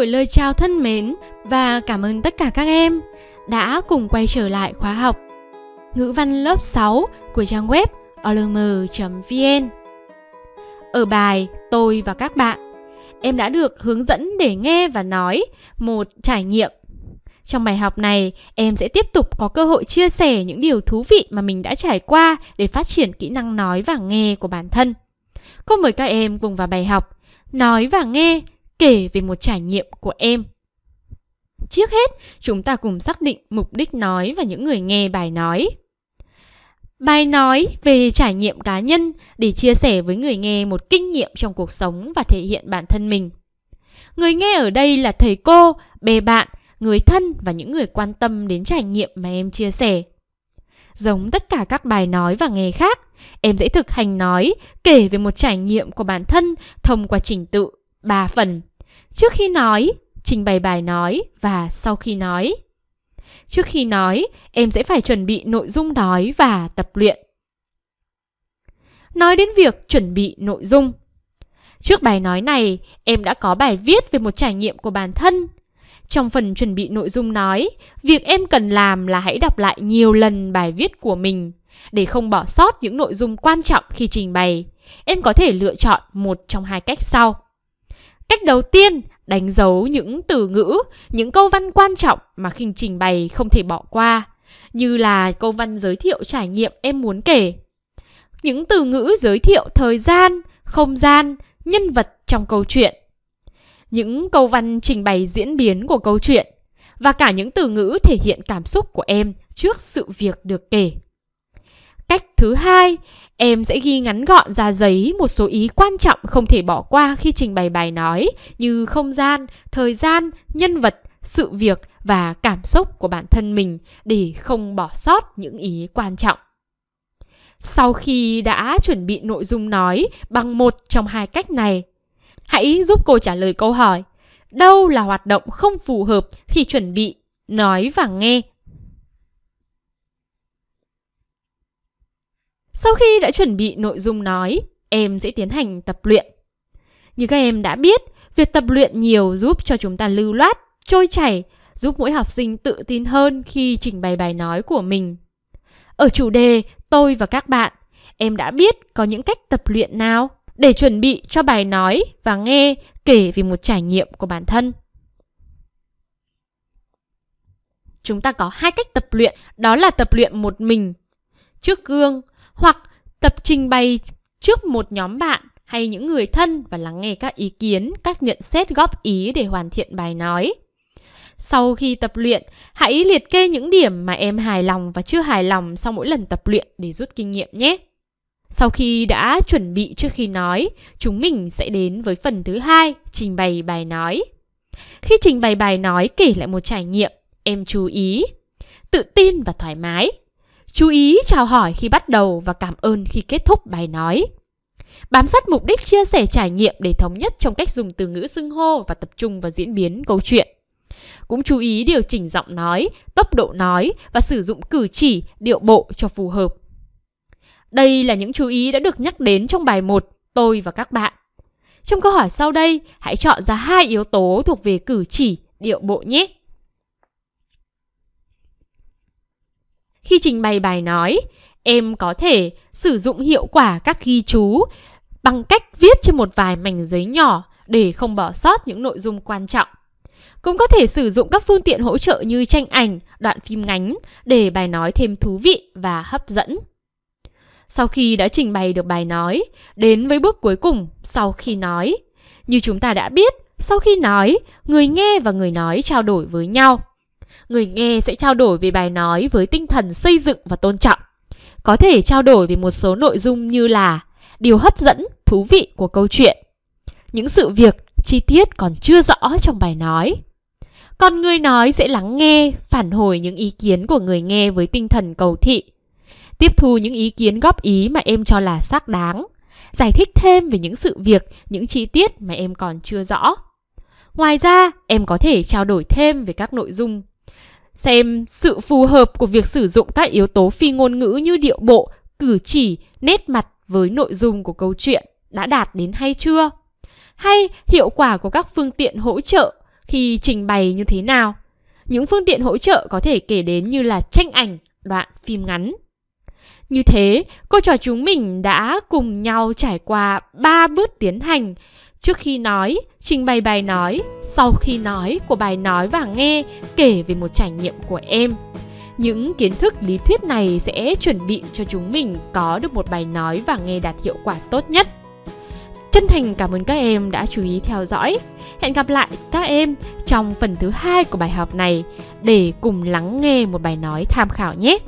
gửi lời chào thân mến và cảm ơn tất cả các em đã cùng quay trở lại khóa học ngữ văn lớp 6 của trang web olm.vn. Ở bài Tôi và các bạn, em đã được hướng dẫn để nghe và nói một trải nghiệm. Trong bài học này, em sẽ tiếp tục có cơ hội chia sẻ những điều thú vị mà mình đã trải qua để phát triển kỹ năng nói và nghe của bản thân. Cô mời các em cùng vào bài học Nói và nghe kể về một trải nghiệm của em. Trước hết, chúng ta cùng xác định mục đích nói và những người nghe bài nói. Bài nói về trải nghiệm cá nhân để chia sẻ với người nghe một kinh nghiệm trong cuộc sống và thể hiện bản thân mình. Người nghe ở đây là thầy cô, bè bạn, người thân và những người quan tâm đến trải nghiệm mà em chia sẻ. Giống tất cả các bài nói và nghề khác, em sẽ thực hành nói, kể về một trải nghiệm của bản thân thông qua trình tự 3 phần. Trước khi nói, trình bày bài nói và sau khi nói. Trước khi nói, em sẽ phải chuẩn bị nội dung nói và tập luyện. Nói đến việc chuẩn bị nội dung. Trước bài nói này, em đã có bài viết về một trải nghiệm của bản thân. Trong phần chuẩn bị nội dung nói, việc em cần làm là hãy đọc lại nhiều lần bài viết của mình để không bỏ sót những nội dung quan trọng khi trình bày. Em có thể lựa chọn một trong hai cách sau. Cách đầu tiên, đánh dấu những từ ngữ, những câu văn quan trọng mà khi trình bày không thể bỏ qua, như là câu văn giới thiệu trải nghiệm em muốn kể. Những từ ngữ giới thiệu thời gian, không gian, nhân vật trong câu chuyện. Những câu văn trình bày diễn biến của câu chuyện và cả những từ ngữ thể hiện cảm xúc của em trước sự việc được kể. Cách thứ hai, em sẽ ghi ngắn gọn ra giấy một số ý quan trọng không thể bỏ qua khi trình bày bài nói như không gian, thời gian, nhân vật, sự việc và cảm xúc của bản thân mình để không bỏ sót những ý quan trọng. Sau khi đã chuẩn bị nội dung nói bằng một trong hai cách này, hãy giúp cô trả lời câu hỏi đâu là hoạt động không phù hợp khi chuẩn bị nói và nghe Sau khi đã chuẩn bị nội dung nói, em sẽ tiến hành tập luyện. Như các em đã biết, việc tập luyện nhiều giúp cho chúng ta lưu loát, trôi chảy, giúp mỗi học sinh tự tin hơn khi trình bày bài nói của mình. Ở chủ đề Tôi và các bạn, em đã biết có những cách tập luyện nào để chuẩn bị cho bài nói và nghe kể về một trải nghiệm của bản thân. Chúng ta có hai cách tập luyện, đó là tập luyện một mình trước gương hoặc tập trình bày trước một nhóm bạn hay những người thân và lắng nghe các ý kiến, các nhận xét góp ý để hoàn thiện bài nói. Sau khi tập luyện, hãy liệt kê những điểm mà em hài lòng và chưa hài lòng sau mỗi lần tập luyện để rút kinh nghiệm nhé. Sau khi đã chuẩn bị trước khi nói, chúng mình sẽ đến với phần thứ hai, trình bày bài nói. Khi trình bày bài nói kể lại một trải nghiệm, em chú ý, tự tin và thoải mái chú ý chào hỏi khi bắt đầu và cảm ơn khi kết thúc bài nói. Bám sát mục đích chia sẻ trải nghiệm để thống nhất trong cách dùng từ ngữ xưng hô và tập trung vào diễn biến câu chuyện. Cũng chú ý điều chỉnh giọng nói, tốc độ nói và sử dụng cử chỉ, điệu bộ cho phù hợp. Đây là những chú ý đã được nhắc đến trong bài 1, tôi và các bạn. Trong câu hỏi sau đây, hãy chọn ra hai yếu tố thuộc về cử chỉ, điệu bộ nhé. Khi trình bày bài nói, em có thể sử dụng hiệu quả các ghi chú bằng cách viết trên một vài mảnh giấy nhỏ để không bỏ sót những nội dung quan trọng. Cũng có thể sử dụng các phương tiện hỗ trợ như tranh ảnh, đoạn phim ngắn để bài nói thêm thú vị và hấp dẫn. Sau khi đã trình bày được bài nói, đến với bước cuối cùng sau khi nói. Như chúng ta đã biết, sau khi nói, người nghe và người nói trao đổi với nhau người nghe sẽ trao đổi về bài nói với tinh thần xây dựng và tôn trọng. Có thể trao đổi về một số nội dung như là điều hấp dẫn, thú vị của câu chuyện, những sự việc chi tiết còn chưa rõ trong bài nói. Còn người nói sẽ lắng nghe, phản hồi những ý kiến của người nghe với tinh thần cầu thị, tiếp thu những ý kiến góp ý mà em cho là xác đáng, giải thích thêm về những sự việc, những chi tiết mà em còn chưa rõ. Ngoài ra, em có thể trao đổi thêm về các nội dung xem sự phù hợp của việc sử dụng các yếu tố phi ngôn ngữ như điệu bộ, cử chỉ, nét mặt với nội dung của câu chuyện đã đạt đến hay chưa? Hay hiệu quả của các phương tiện hỗ trợ khi trình bày như thế nào? Những phương tiện hỗ trợ có thể kể đến như là tranh ảnh, đoạn phim ngắn. Như thế, cô trò chúng mình đã cùng nhau trải qua 3 bước tiến hành trước khi nói trình bày bài nói sau khi nói của bài nói và nghe kể về một trải nghiệm của em những kiến thức lý thuyết này sẽ chuẩn bị cho chúng mình có được một bài nói và nghe đạt hiệu quả tốt nhất chân thành cảm ơn các em đã chú ý theo dõi hẹn gặp lại các em trong phần thứ hai của bài học này để cùng lắng nghe một bài nói tham khảo nhé